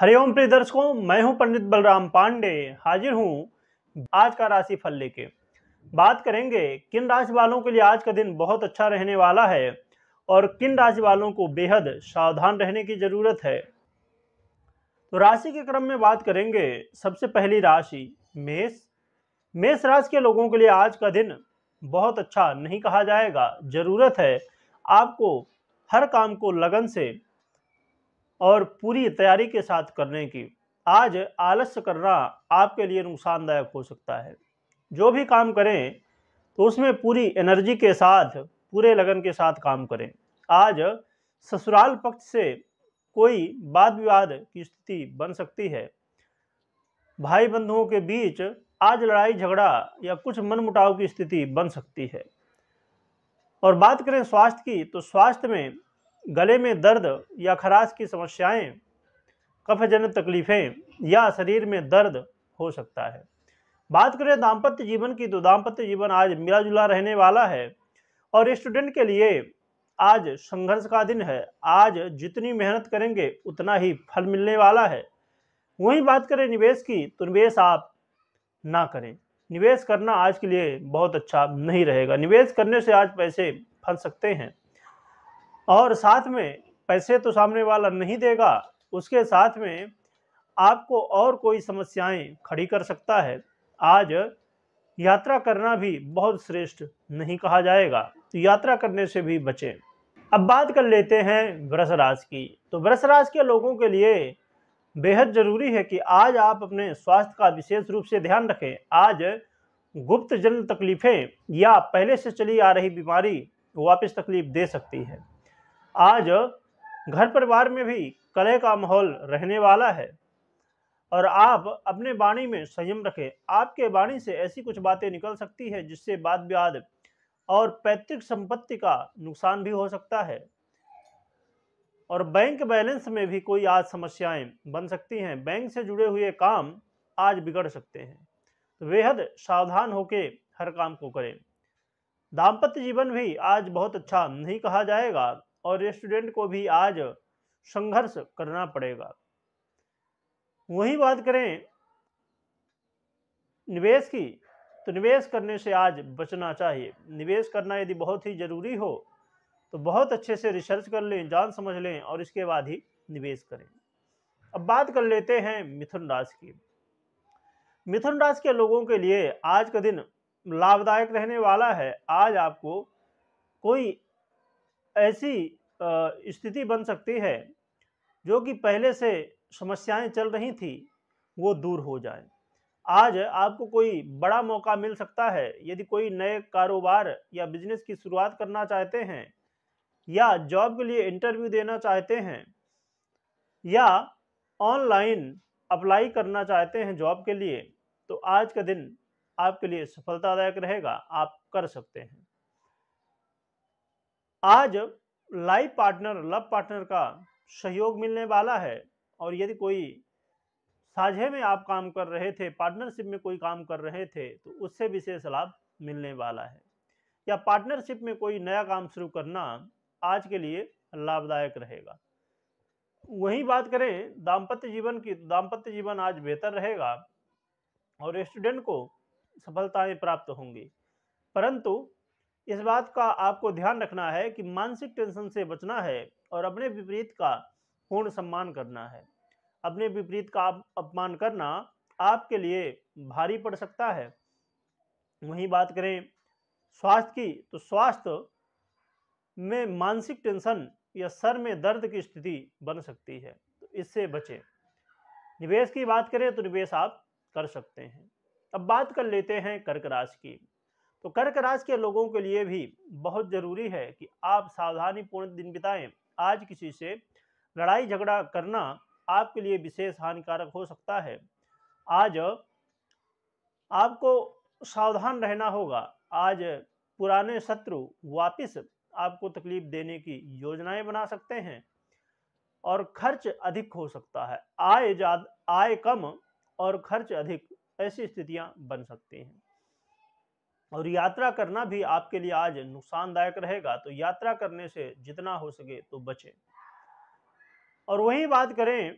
हरिओम प्रिय दर्शकों मैं हूं पंडित बलराम पांडे हाजिर हूं आज का राशि फल लेके बात करेंगे किन राशि वालों के लिए आज का दिन बहुत अच्छा रहने वाला है और किन राशि वालों को बेहद सावधान रहने की जरूरत है तो राशि के क्रम में बात करेंगे सबसे पहली राशि मेष मेष राशि के लोगों के लिए आज का दिन बहुत अच्छा नहीं कहा जाएगा जरूरत है आपको हर काम को लगन से और पूरी तैयारी के साथ करने की आज आलस्य करना आपके लिए नुकसानदायक हो सकता है जो भी काम करें तो उसमें पूरी एनर्जी के साथ पूरे लगन के साथ काम करें आज ससुराल पक्ष से कोई वाद विवाद की स्थिति बन सकती है भाई बंधुओं के बीच आज लड़ाई झगड़ा या कुछ मनमुटाव की स्थिति बन सकती है और बात करें स्वास्थ्य की तो स्वास्थ्य में गले में दर्द या खराश की समस्याएं कफजनित तकलीफ़ें या शरीर में दर्द हो सकता है बात करें दाम्पत्य जीवन की तो दाम्पत्य जीवन आज मिला जुला रहने वाला है और स्टूडेंट के लिए आज संघर्ष का दिन है आज जितनी मेहनत करेंगे उतना ही फल मिलने वाला है वहीं बात करें निवेश की तो निवेश आप ना करें निवेश करना आज के लिए बहुत अच्छा नहीं रहेगा निवेश करने से आज पैसे फंस सकते हैं और साथ में पैसे तो सामने वाला नहीं देगा उसके साथ में आपको और कोई समस्याएं खड़ी कर सकता है आज यात्रा करना भी बहुत श्रेष्ठ नहीं कहा जाएगा तो यात्रा करने से भी बचें अब बात कर लेते हैं वृष की तो वृष के लोगों के लिए बेहद ज़रूरी है कि आज आप अपने स्वास्थ्य का विशेष रूप से ध्यान रखें आज गुप्त जन तकलीफ़ें या पहले से चली आ रही बीमारी वापस तकलीफ दे सकती है आज घर परिवार में भी कलह का माहौल रहने वाला है और आप अपने वाणी में संयम रखें आपके वाणी से ऐसी कुछ बातें निकल सकती है जिससे बाद ब्याद और पैतृक संपत्ति का नुकसान भी हो सकता है और बैंक बैलेंस में भी कोई आज समस्याएं बन सकती हैं बैंक से जुड़े हुए काम आज बिगड़ सकते हैं तो बेहद सावधान होके हर काम को करें दाम्पत्य जीवन भी आज बहुत अच्छा नहीं कहा जाएगा और रेस्टोरेंट को भी आज संघर्ष करना पड़ेगा वही बात करें निवेश की तो निवेश करने से आज बचना चाहिए निवेश करना यदि बहुत ही ज़रूरी हो तो बहुत अच्छे से रिसर्च कर लें जान समझ लें और इसके बाद ही निवेश करें अब बात कर लेते हैं मिथुन राशि की मिथुन राशि के लोगों के लिए आज का दिन लाभदायक रहने वाला है आज आपको कोई ऐसी स्थिति बन सकती है जो कि पहले से समस्याएं चल रही थी वो दूर हो जाए आज आपको कोई बड़ा मौका मिल सकता है यदि कोई नए कारोबार या बिजनेस की शुरुआत करना चाहते हैं या जॉब के लिए इंटरव्यू देना चाहते हैं या ऑनलाइन अप्लाई करना चाहते हैं जॉब के लिए तो आज का दिन आपके लिए सफलतादायक रहेगा आप कर सकते हैं आज लाइफ पार्टनर लव पार्टनर का सहयोग मिलने वाला है और यदि कोई साझे में आप काम कर रहे थे पार्टनरशिप में कोई काम कर रहे थे तो उससे विशेष लाभ मिलने वाला है या पार्टनरशिप में कोई नया काम शुरू करना आज के लिए लाभदायक रहेगा वही बात करें दाम्पत्य जीवन की तो दाम्पत्य जीवन आज बेहतर रहेगा और स्टूडेंट को सफलताएं प्राप्त होंगी परंतु इस बात का आपको ध्यान रखना है कि मानसिक टेंशन से बचना है और अपने विपरीत का पूर्ण सम्मान करना है अपने विपरीत का अपमान करना आपके लिए भारी पड़ सकता है वहीं बात करें स्वास्थ्य की तो स्वास्थ्य में मानसिक टेंशन या सर में दर्द की स्थिति बन सकती है तो इससे बचें निवेश की बात करें तो निवेश आप कर सकते हैं अब बात कर लेते हैं कर्क राशि की तो कर्क राशि के लोगों के लिए भी बहुत ज़रूरी है कि आप सावधानीपूर्ण दिन बिताएं आज किसी से लड़ाई झगड़ा करना आपके लिए विशेष हानिकारक हो सकता है आज आपको सावधान रहना होगा आज पुराने शत्रु वापस आपको तकलीफ देने की योजनाएं बना सकते हैं और खर्च अधिक हो सकता है आय आय कम और खर्च अधिक ऐसी स्थितियां बन सकती हैं और यात्रा करना भी आपके लिए आज नुकसानदायक रहेगा तो यात्रा करने से जितना हो सके तो बचें और वही बात करें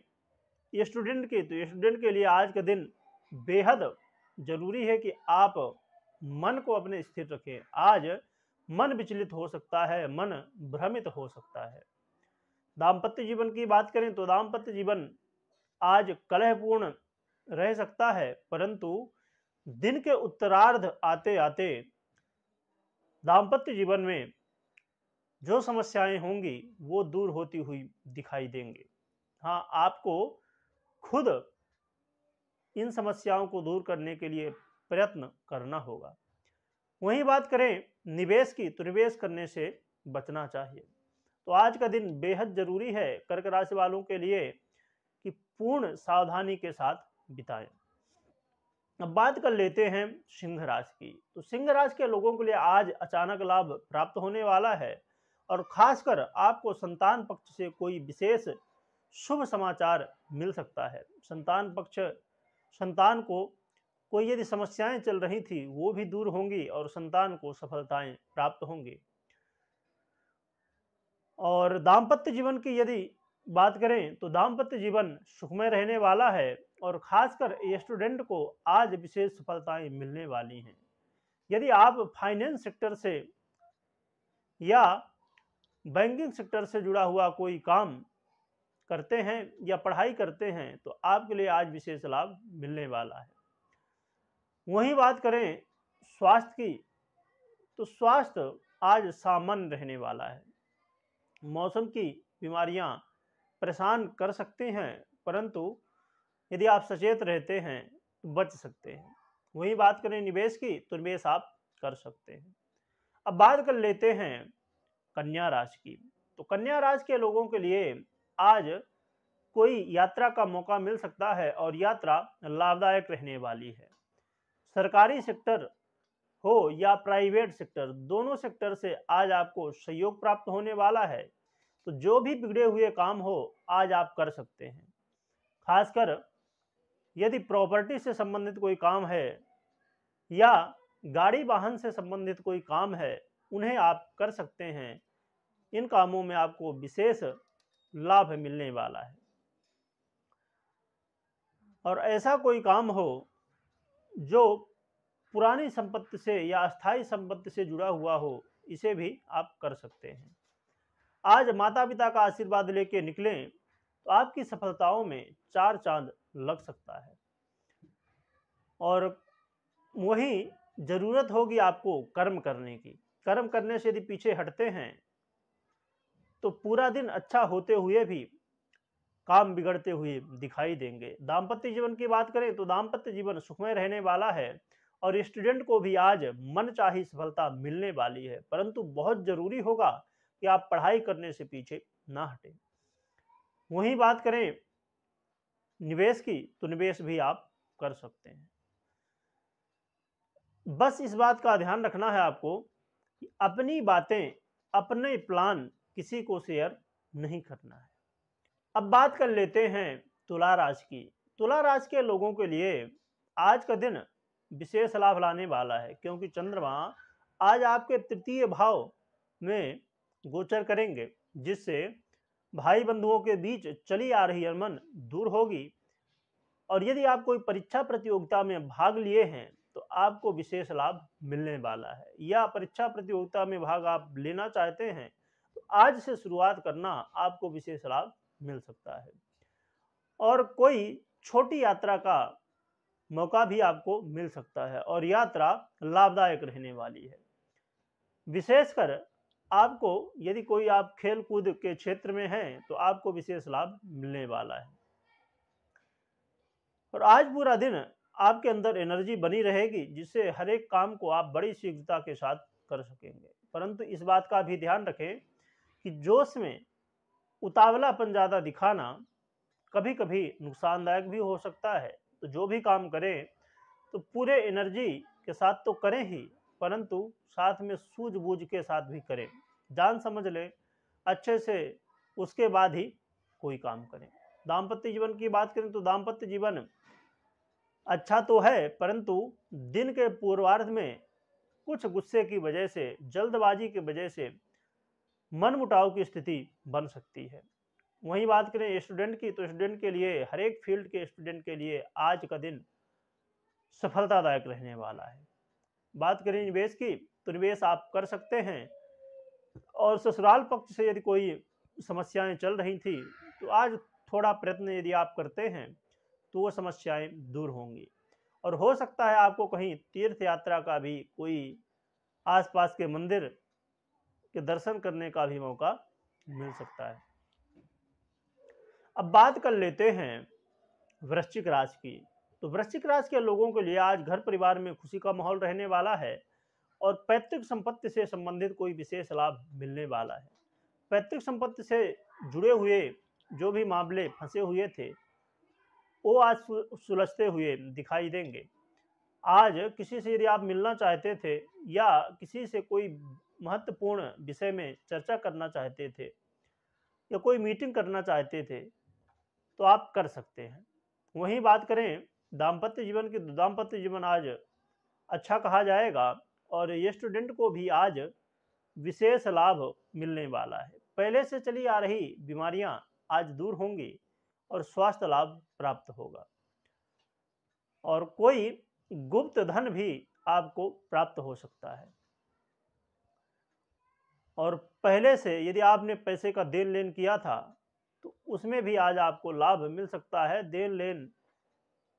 स्टूडेंट की तो स्टूडेंट के लिए आज का दिन बेहद ज़रूरी है कि आप मन को अपने स्थिर रखें आज मन विचलित हो सकता है मन भ्रमित हो सकता है दाम्पत्य जीवन की बात करें तो दाम्पत्य जीवन आज कलहपूर्ण रह सकता है परंतु दिन के उत्तरार्ध आते आते दाम्पत्य जीवन में जो समस्याएं होंगी वो दूर होती हुई दिखाई देंगे हाँ आपको खुद इन समस्याओं को दूर करने के लिए प्रयत्न करना होगा वहीं बात करें निवेश की तो निवेश करने से बचना चाहिए तो आज का दिन बेहद जरूरी है कर्क राशि वालों के लिए कि पूर्ण सावधानी के साथ बिताएं अब बात कर लेते हैं सिंह राशि की तो सिंह राशि के लोगों के लिए आज अचानक लाभ प्राप्त होने वाला है और खासकर आपको संतान पक्ष से कोई विशेष शुभ समाचार मिल सकता है संतान पक्ष संतान को कोई यदि समस्याएं चल रही थी वो भी दूर होंगी और संतान को सफलताएं प्राप्त होंगी और दाम्पत्य जीवन की यदि बात करें तो दाम्पत्य जीवन सुखमय रहने वाला है और खासकर स्टूडेंट को आज विशेष सफलताएं मिलने वाली हैं यदि आप फाइनेंस सेक्टर से या बैंकिंग सेक्टर से जुड़ा हुआ कोई काम करते हैं या पढ़ाई करते हैं तो आपके लिए आज विशेष लाभ मिलने वाला है वहीं बात करें स्वास्थ्य की तो स्वास्थ्य आज सामान्य रहने वाला है मौसम की बीमारियां परेशान कर सकते हैं परंतु यदि आप सचेत रहते हैं तो बच सकते हैं वही बात करें निवेश की तो निवेश आप कर सकते हैं अब बात कर लेते हैं कन्या राशि की तो कन्या राशि के लोगों के लिए आज कोई यात्रा का मौका मिल सकता है और यात्रा लाभदायक रहने वाली है सरकारी सेक्टर हो या प्राइवेट सेक्टर दोनों सेक्टर से आज आपको सहयोग प्राप्त होने वाला है तो जो भी बिगड़े हुए काम हो आज आप कर सकते हैं खासकर यदि प्रॉपर्टी से संबंधित कोई काम है या गाड़ी वाहन से संबंधित कोई काम है उन्हें आप कर सकते हैं इन कामों में आपको विशेष लाभ मिलने वाला है और ऐसा कोई काम हो जो पुरानी संपत्ति से या अस्थाई संपत्ति से जुड़ा हुआ हो इसे भी आप कर सकते हैं आज माता पिता का आशीर्वाद लेके निकलें तो आपकी सफलताओं में चार चांद लग सकता है और वही ज़रूरत होगी आपको कर्म करने की कर्म करने से यदि पीछे हटते हैं तो पूरा दिन अच्छा होते हुए भी काम बिगड़ते हुए दिखाई देंगे दाम्पत्य जीवन की बात करें तो दाम्पत्य जीवन सुखमय रहने वाला है और स्टूडेंट को भी आज मन चाही सफलता मिलने वाली है परंतु बहुत जरूरी होगा कि आप पढ़ाई करने से पीछे ना हटें वहीं बात करें निवेश की तो निवेश भी आप कर सकते हैं बस इस बात का ध्यान रखना है आपको कि अपनी बातें अपने प्लान किसी को शेयर नहीं करना है अब बात कर लेते हैं तुला राशि की तुला राशि के लोगों के लिए आज का दिन विशेष लाभ लाने वाला है क्योंकि चंद्रमा आज आपके तृतीय भाव में गोचर करेंगे जिससे भाई बंधुओं के बीच चली आ रही अनमन दूर होगी और यदि आप कोई परीक्षा प्रतियोगिता में भाग लिए हैं तो आपको विशेष लाभ मिलने वाला है या परीक्षा प्रतियोगिता में भाग आप लेना चाहते हैं तो आज से शुरुआत करना आपको विशेष लाभ मिल सकता है और कोई छोटी यात्रा का मौका भी आपको मिल सकता है और यात्रा लाभदायक रहने वाली है विशेषकर आपको यदि कोई आप खेल कूद के क्षेत्र में हैं तो आपको विशेष लाभ मिलने वाला है और आज पूरा दिन आपके अंदर एनर्जी बनी रहेगी जिससे हर एक काम को आप बड़ी शीघ्रता के साथ कर सकेंगे परंतु इस बात का भी ध्यान रखें कि जोश में उतावलापन ज़्यादा दिखाना कभी कभी नुकसानदायक भी हो सकता है तो जो भी काम करें तो पूरे एनर्जी के साथ तो करें ही परंतु साथ में सूझबूझ के साथ भी करें जान समझ लें अच्छे से उसके बाद ही कोई काम करें दाम्पत्य जीवन की बात करें तो दाम्पत्य जीवन अच्छा तो है परंतु दिन के पूर्वार्ध में कुछ गुस्से की वजह से जल्दबाजी की वजह से मनमुटाव की स्थिति बन सकती है वहीं बात करें स्टूडेंट की तो स्टूडेंट के लिए हर एक फील्ड के स्टूडेंट के लिए आज का दिन सफलतादायक रहने वाला है बात करें निवेश की तो निवेश आप कर सकते हैं और ससुराल पक्ष से यदि कोई समस्याएं चल रही थी तो आज थोड़ा प्रयत्न यदि आप करते हैं तो वो समस्याएं दूर होंगी और हो सकता है आपको कहीं तीर्थ यात्रा का भी कोई आसपास के मंदिर के दर्शन करने का भी मौका मिल सकता है अब बात कर लेते हैं वृश्चिक राशि की तो वृश्चिक राशि के लोगों के लिए आज घर परिवार में खुशी का माहौल रहने वाला है और पैतृक संपत्ति से संबंधित कोई विशेष लाभ मिलने वाला है पैतृक संपत्ति से जुड़े हुए जो भी मामले फंसे हुए थे वो आज सुलझते हुए दिखाई देंगे आज किसी से यदि आप मिलना चाहते थे या किसी से कोई महत्वपूर्ण विषय में चर्चा करना चाहते थे या कोई मीटिंग करना चाहते थे तो आप कर सकते हैं वहीं बात करें दाम्पत्य जीवन की दाम्पत्य जीवन आज अच्छा कहा जाएगा और ये स्टूडेंट को भी आज विशेष लाभ मिलने वाला है पहले से चली आ रही बीमारियां आज दूर होंगी और स्वास्थ्य लाभ प्राप्त होगा और कोई गुप्त धन भी आपको प्राप्त हो सकता है और पहले से यदि आपने पैसे का देन लेन किया था तो उसमें भी आज आपको लाभ मिल सकता है देन लेन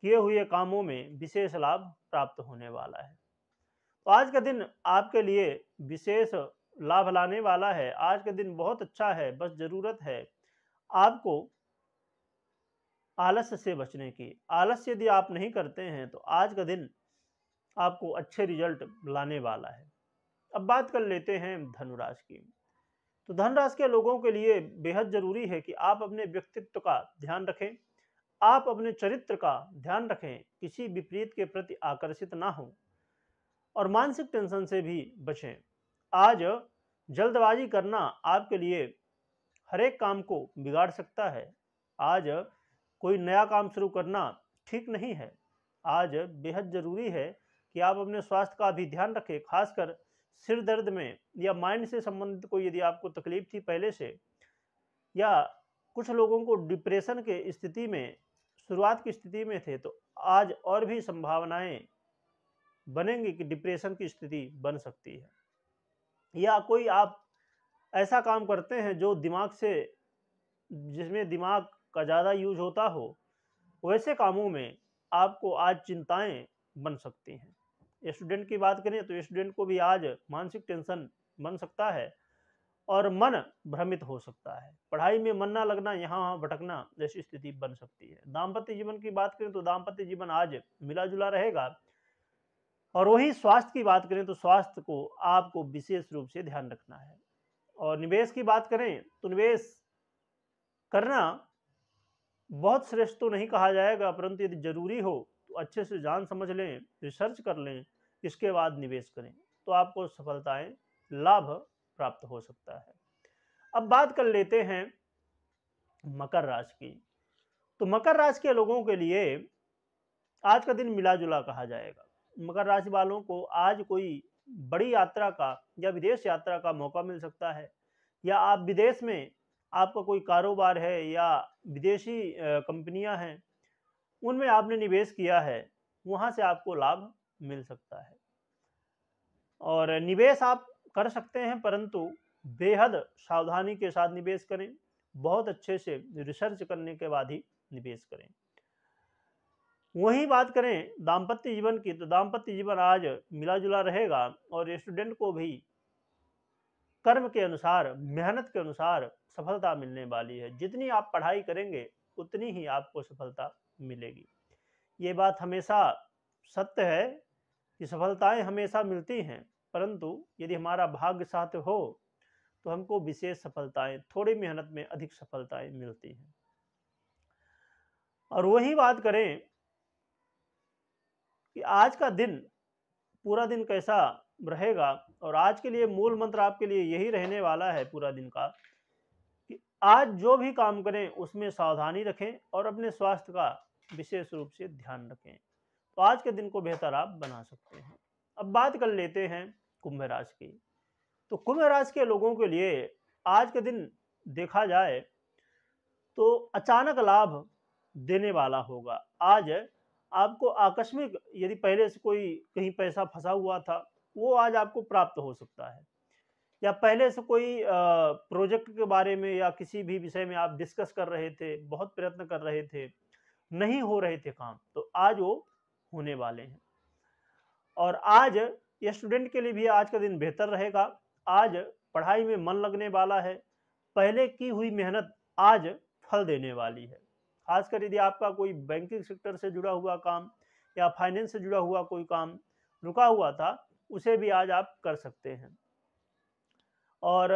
किए हुए कामों में विशेष लाभ प्राप्त होने वाला है तो आज का दिन आपके लिए विशेष लाभ लाने वाला है आज का दिन बहुत अच्छा है बस जरूरत है आपको आलस्य से बचने की आलस्य यदि आप नहीं करते हैं तो आज का दिन आपको अच्छे रिजल्ट लाने वाला है अब बात कर लेते हैं धनुराश की तो धनराश के लोगों के लिए बेहद जरूरी है कि आप अपने व्यक्तित्व का ध्यान रखें आप अपने चरित्र का ध्यान रखें किसी विपरीत के प्रति आकर्षित ना हो और मानसिक टेंशन से भी बचें आज जल्दबाजी करना आपके लिए हरेक काम को बिगाड़ सकता है आज कोई नया काम शुरू करना ठीक नहीं है आज बेहद ज़रूरी है कि आप अपने स्वास्थ्य का भी ध्यान रखें खासकर सिर दर्द में या माइंड से संबंधित कोई यदि आपको तकलीफ थी पहले से या कुछ लोगों को डिप्रेशन के स्थिति में शुरुआत की स्थिति में थे तो आज और भी संभावनाएं बनेंगी कि डिप्रेशन की स्थिति बन सकती है या कोई आप ऐसा काम करते हैं जो दिमाग से जिसमें दिमाग का ज़्यादा यूज होता हो वैसे कामों में आपको आज चिंताएं बन सकती हैं स्टूडेंट की बात करें तो स्टूडेंट को भी आज मानसिक टेंशन बन सकता है और मन भ्रमित हो सकता है पढ़ाई में मन ना लगना यहाँ वहाँ भटकना जैसी स्थिति बन सकती है दाम्पत्य जीवन की बात करें तो दाम्पत्य जीवन आज मिला जुला रहेगा और वही स्वास्थ्य की बात करें तो स्वास्थ्य को आपको विशेष रूप से ध्यान रखना है और निवेश की बात करें तो निवेश करना बहुत श्रेष्ठ तो नहीं कहा जाएगा परंतु यदि जरूरी हो तो अच्छे से जान समझ लें रिसर्च कर लें इसके बाद निवेश करें तो आपको सफलताएं लाभ प्राप्त हो सकता है अब बात कर लेते हैं मकर राशि की तो मकर राशि के लोगों के लिए आज का दिन मिला जुला कहा जाएगा मकर राशि वालों को आज कोई बड़ी यात्रा का या विदेश यात्रा का मौका मिल सकता है या आप विदेश में आपका कोई कारोबार है या विदेशी कंपनियां हैं उनमें आपने निवेश किया है वहां से आपको लाभ मिल सकता है और निवेश आप कर सकते हैं परंतु बेहद सावधानी के साथ निवेश करें बहुत अच्छे से रिसर्च करने के बाद ही निवेश करें वहीं बात करें दाम्पत्य जीवन की तो दाम्पत्य जीवन आज मिला जुला रहेगा और स्टूडेंट को भी कर्म के अनुसार मेहनत के अनुसार सफलता मिलने वाली है जितनी आप पढ़ाई करेंगे उतनी ही आपको सफलता मिलेगी ये बात हमेशा सत्य है कि सफलताएं हमेशा मिलती हैं परंतु यदि हमारा भाग्य साथ हो तो हमको विशेष सफलताएं थोड़ी मेहनत में अधिक सफलताएं मिलती हैं और वही बात करें कि आज का दिन पूरा दिन कैसा रहेगा और आज के लिए मूल मंत्र आपके लिए यही रहने वाला है पूरा दिन का कि आज जो भी काम करें उसमें सावधानी रखें और अपने स्वास्थ्य का विशेष रूप से ध्यान रखें तो आज के दिन को बेहतर आप बना सकते हैं अब बात कर लेते हैं कुंभ राशि की तो कुंभ राशि के लोगों के लिए आज के दिन देखा जाए तो अचानक लाभ देने वाला होगा आज आपको आकस्मिक यदि पहले से कोई कहीं पैसा फंसा हुआ था वो आज आपको प्राप्त हो सकता है या पहले से कोई प्रोजेक्ट के बारे में या किसी भी विषय में आप डिस्कस कर रहे थे बहुत प्रयत्न कर रहे थे नहीं हो रहे थे काम तो आज वो होने वाले हैं और आज स्टूडेंट के लिए भी आज का दिन बेहतर रहेगा आज पढ़ाई में मन लगने वाला है पहले की हुई मेहनत आज फल देने वाली है खासकर यदि आपका कोई बैंकिंग सेक्टर से जुड़ा हुआ काम या फाइनेंस से जुड़ा हुआ कोई काम रुका हुआ था उसे भी आज आप कर सकते हैं और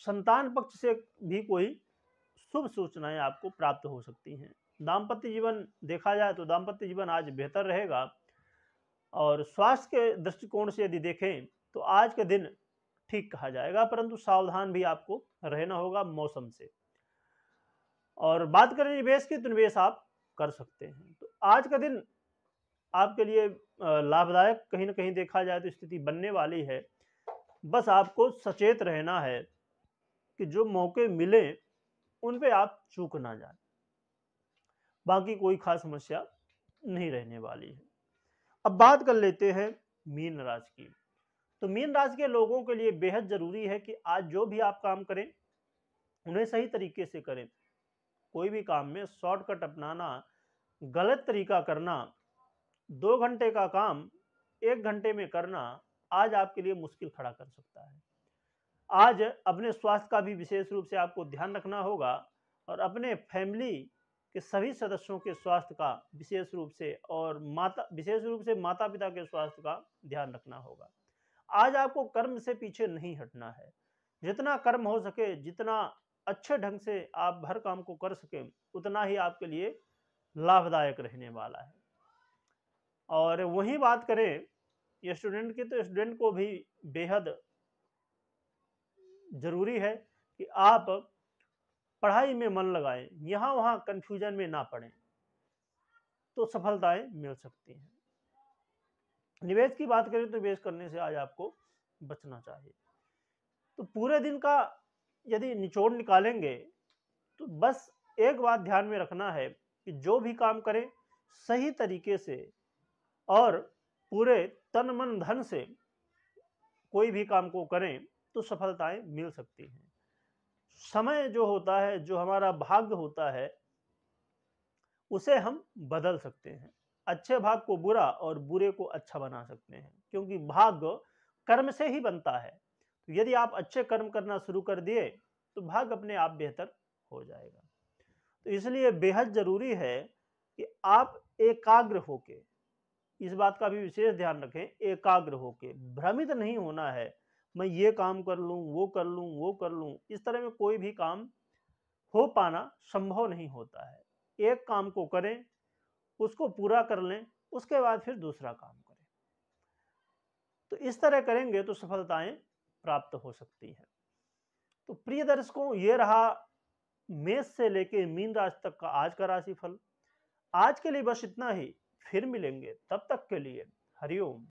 संतान पक्ष से भी कोई शुभ सूचनाएं आपको प्राप्त हो सकती हैं दाम्पत्य जीवन देखा जाए तो दाम्पत्य जीवन आज बेहतर रहेगा और स्वास्थ्य के दृष्टिकोण से यदि देखें तो आज का दिन ठीक कहा जाएगा परंतु सावधान भी आपको रहना होगा मौसम से और बात करें निवेश की तो निवेश आप कर सकते हैं तो आज का दिन आपके लिए लाभदायक कहीं ना कहीं देखा जाए तो स्थिति बनने वाली है बस आपको सचेत रहना है कि जो मौके मिले उन पे आप चूक ना जाए बाकी कोई खास समस्या नहीं रहने वाली है अब बात कर लेते हैं मीन राशि की तो मीन राशि के लोगों के लिए बेहद जरूरी है कि आज जो भी आप काम करें उन्हें सही तरीके से करें कोई भी काम में शॉर्टकट अपनाना गलत तरीका करना दो घंटे का काम एक घंटे में करना आज आपके लिए मुश्किल खड़ा कर सकता है आज अपने स्वास्थ्य का भी विशेष रूप से आपको ध्यान रखना होगा और अपने फैमिली कि सभी सदस्यों के स्वास्थ्य का विशेष रूप से और माता विशेष रूप से माता पिता के स्वास्थ्य का ध्यान रखना होगा आज आपको कर्म से पीछे नहीं हटना है जितना कर्म हो सके जितना अच्छे ढंग से आप हर काम को कर सकें उतना ही आपके लिए लाभदायक रहने वाला है और वही बात करें ये स्टूडेंट की तो स्टूडेंट को भी बेहद ज़रूरी है कि आप पढ़ाई में मन लगाएं यहाँ वहाँ कन्फ्यूजन में ना पड़ें तो सफलताएं मिल सकती हैं निवेश की बात करें तो निवेश करने से आज आपको बचना चाहिए तो पूरे दिन का यदि निचोड़ निकालेंगे तो बस एक बात ध्यान में रखना है कि जो भी काम करें सही तरीके से और पूरे तन मन धन से कोई भी काम को करें तो सफलताएं मिल सकती हैं समय जो होता है जो हमारा भाग्य होता है उसे हम बदल सकते हैं अच्छे भाग को बुरा और बुरे को अच्छा बना सकते हैं क्योंकि भाग्य कर्म से ही बनता है तो यदि आप अच्छे कर्म करना शुरू कर दिए तो भाग अपने आप बेहतर हो जाएगा तो इसलिए बेहद ज़रूरी है कि आप एकाग्र होके इस बात का भी विशेष ध्यान रखें एकाग्र होके भ्रमित नहीं होना है मैं ये काम कर लूँ वो कर लूँ वो कर लूँ इस तरह में कोई भी काम हो पाना संभव नहीं होता है एक काम को करें उसको पूरा कर लें उसके बाद फिर दूसरा काम करें तो इस तरह करेंगे तो सफलताएं प्राप्त हो सकती हैं तो प्रिय दर्शकों ये रहा मेष से लेके मीन राशि तक का आज का राशिफल आज के लिए बस इतना ही फिर मिलेंगे तब तक के लिए हरिओम